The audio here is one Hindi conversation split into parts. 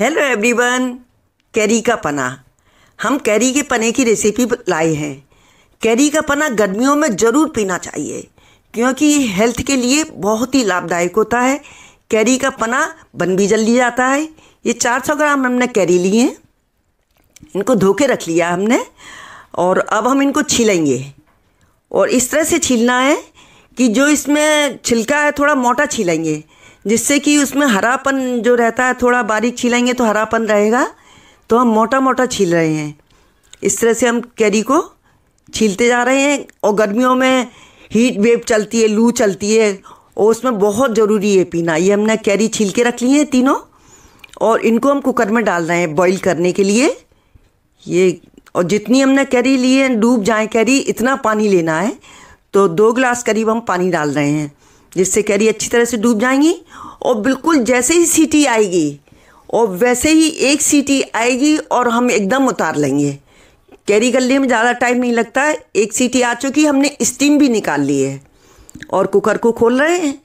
हेलो एवरीवन कैरी का पना हम कैरी के पने की रेसिपी लाए हैं कैरी का पना गर्मियों में ज़रूर पीना चाहिए क्योंकि ये हेल्थ के लिए बहुत ही लाभदायक होता है कैरी का पना बन भी जल्दी जाता है ये 400 ग्राम हमने कैरी लिए हैं इनको धो के रख लिया हमने और अब हम इनको छीलेंगे और इस तरह से छीलना है कि जो इसमें छिलका है थोड़ा मोटा छीलेंगे जिससे कि उसमें हरापन जो रहता है थोड़ा बारीक छीलेंगे तो हरापन रहेगा तो हम मोटा मोटा छील रहे हैं इस तरह से हम कैरी को छीलते जा रहे हैं और गर्मियों में हीट वेव चलती है लू चलती है और उसमें बहुत ज़रूरी है पीना ये हमने कैरी छील के रख ली है तीनों और इनको हम कुकर में डाल रहे हैं बॉईल करने के लिए ये और जितनी हमने कैरी ली है डूब जाए कैरी इतना पानी लेना है तो दो गिलास करीब हम पानी डाल रहे हैं जिससे कैरी अच्छी तरह से डूब जाएंगी और बिल्कुल जैसे ही सीटी आएगी और वैसे ही एक सीटी आएगी और हम एकदम उतार लेंगे कैरी करने में ज़्यादा टाइम नहीं लगता है एक सीटी आ चुकी हमने स्टीम भी निकाल ली है और कुकर को खोल रहे हैं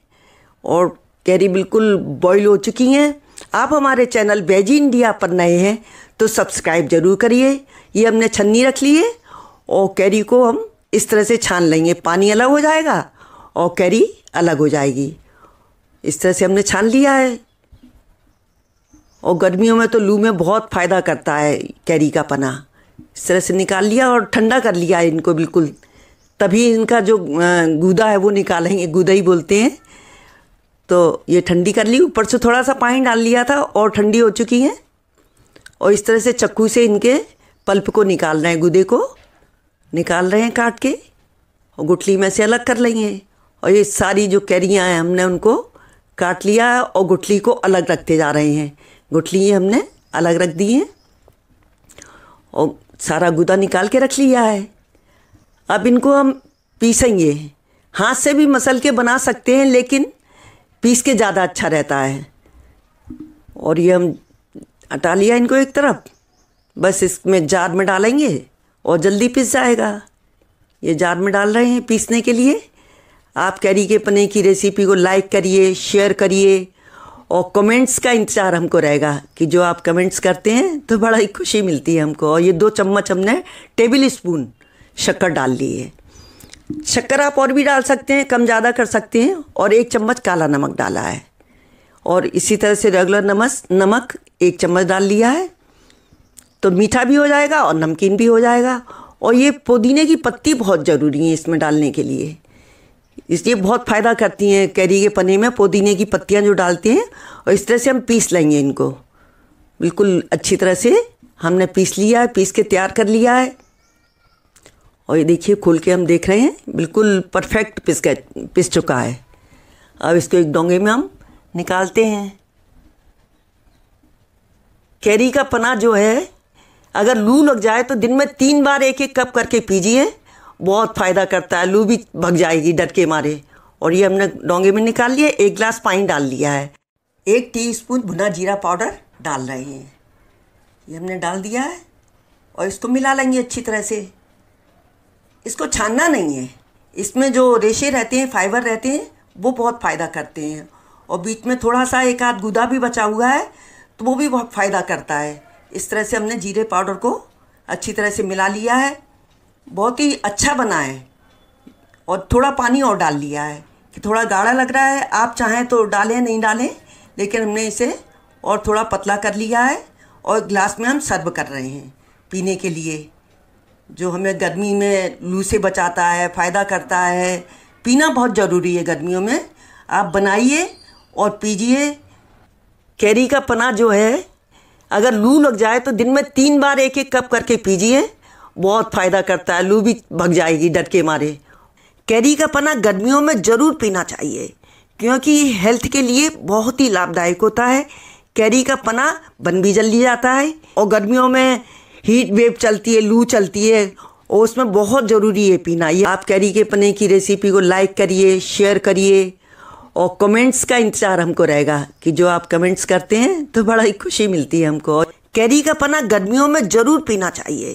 और कैरी बिल्कुल बॉईल हो चुकी हैं आप हमारे चैनल बेजी इंडिया पर नए हैं तो सब्सक्राइब जरूर करिए ये हमने छन्नी रख ली है और कैरी को हम इस तरह से छान लेंगे पानी अलग हो जाएगा और कैरी अलग हो जाएगी इस तरह से हमने छान लिया है और गर्मियों में तो लू में बहुत फ़ायदा करता है कैरी का पना इस तरह से निकाल लिया और ठंडा कर लिया इनको बिल्कुल तभी इनका जो गूदा है वो निकालेंगे गूदा ही बोलते हैं तो ये ठंडी कर ली ऊपर से थोड़ा सा पानी डाल लिया था और ठंडी हो चुकी है और इस तरह से चक्कू से इनके पल्प को निकाल रहे हैं गूदे को निकाल रहे हैं काट के और गुठली में से अलग कर लेंगे और ये सारी जो कैरियाँ हैं हमने उनको काट लिया है और गुठली को अलग रखते जा रहे हैं गुठली हमने अलग रख दी है और सारा गुदा निकाल के रख लिया है अब इनको हम पीसेंगे हाथ से भी मसल के बना सकते हैं लेकिन पीस के ज़्यादा अच्छा रहता है और ये हम हटा लिया इनको एक तरफ बस इसमें जार में डालेंगे और जल्दी पिस जाएगा ये जार में डाल रहे हैं पीसने के लिए आप कैरी के पने की रेसिपी को लाइक करिए शेयर करिए और कमेंट्स का इंतज़ार हमको रहेगा कि जो आप कमेंट्स करते हैं तो बड़ा ही खुशी मिलती है हमको और ये दो चम्मच हमने टेबल स्पून शक्कर डाल ली है शक्कर आप और भी डाल सकते हैं कम ज़्यादा कर सकते हैं और एक चम्मच काला नमक डाला है और इसी तरह से रेगुलर नमक नमक एक चम्मच डाल लिया है तो मीठा भी हो जाएगा और नमकीन भी हो जाएगा और ये पुदीने की पत्ती बहुत ज़रूरी है इसमें डालने के लिए इसलिए बहुत फ़ायदा करती हैं कैरी के पने में पुदीने की पत्तियाँ जो डालते हैं और इस तरह से हम पीस लेंगे इनको बिल्कुल अच्छी तरह से हमने पीस लिया है पीस के तैयार कर लिया है और ये देखिए खोल के हम देख रहे हैं बिल्कुल परफेक्ट पिस पिस चुका है अब इसको एक डोंगे में हम निकालते हैं कैरी का पना जो है अगर लू लग जाए तो दिन में तीन बार एक एक कप करके पीजिए बहुत फ़ायदा करता है लू भी भग जाएगी डर के मारे और ये हमने डोंगे में निकाल लिया एक गिलास पानी डाल लिया है एक टी स्पून भुना जीरा पाउडर डाल रहे हैं ये हमने डाल दिया है और इसको मिला लेंगे अच्छी तरह से इसको छानना नहीं है इसमें जो रेशे रहते हैं फाइबर रहते हैं वो बहुत फ़ायदा करते हैं और बीच में थोड़ा सा एक आध गुदा भी बचा हुआ है तो वो भी बहुत फ़ायदा करता है इस तरह से हमने जीरे पाउडर को अच्छी तरह से मिला लिया है बहुत ही अच्छा बना है और थोड़ा पानी और डाल लिया है कि थोड़ा गाढ़ा लग रहा है आप चाहें तो डालें नहीं डालें लेकिन हमने इसे और थोड़ा पतला कर लिया है और ग्लास में हम सर्व कर रहे हैं पीने के लिए जो हमें गर्मी में लू से बचाता है फ़ायदा करता है पीना बहुत ज़रूरी है गर्मियों में आप बनाइए और पीजिए कैरी का पना जो है अगर लू लग जाए तो दिन में तीन बार एक एक कप करके पीजिए बहुत फ़ायदा करता है लू भी भग जाएगी डर के मारे कैरी का पना गर्मियों में ज़रूर पीना चाहिए क्योंकि ये हेल्थ के लिए बहुत ही लाभदायक होता है कैरी का पना बन भी जल्दी जाता है और गर्मियों में हीट वेव चलती है लू चलती है और उसमें बहुत ज़रूरी है पीना ये आप कैरी के पने की रेसिपी को लाइक करिए शेयर करिए और कमेंट्स का इंतज़ार हमको रहेगा कि जो आप कमेंट्स करते हैं तो बड़ा ही खुशी मिलती है हमको कैरी का पना गर्मियों में ज़रूर पीना चाहिए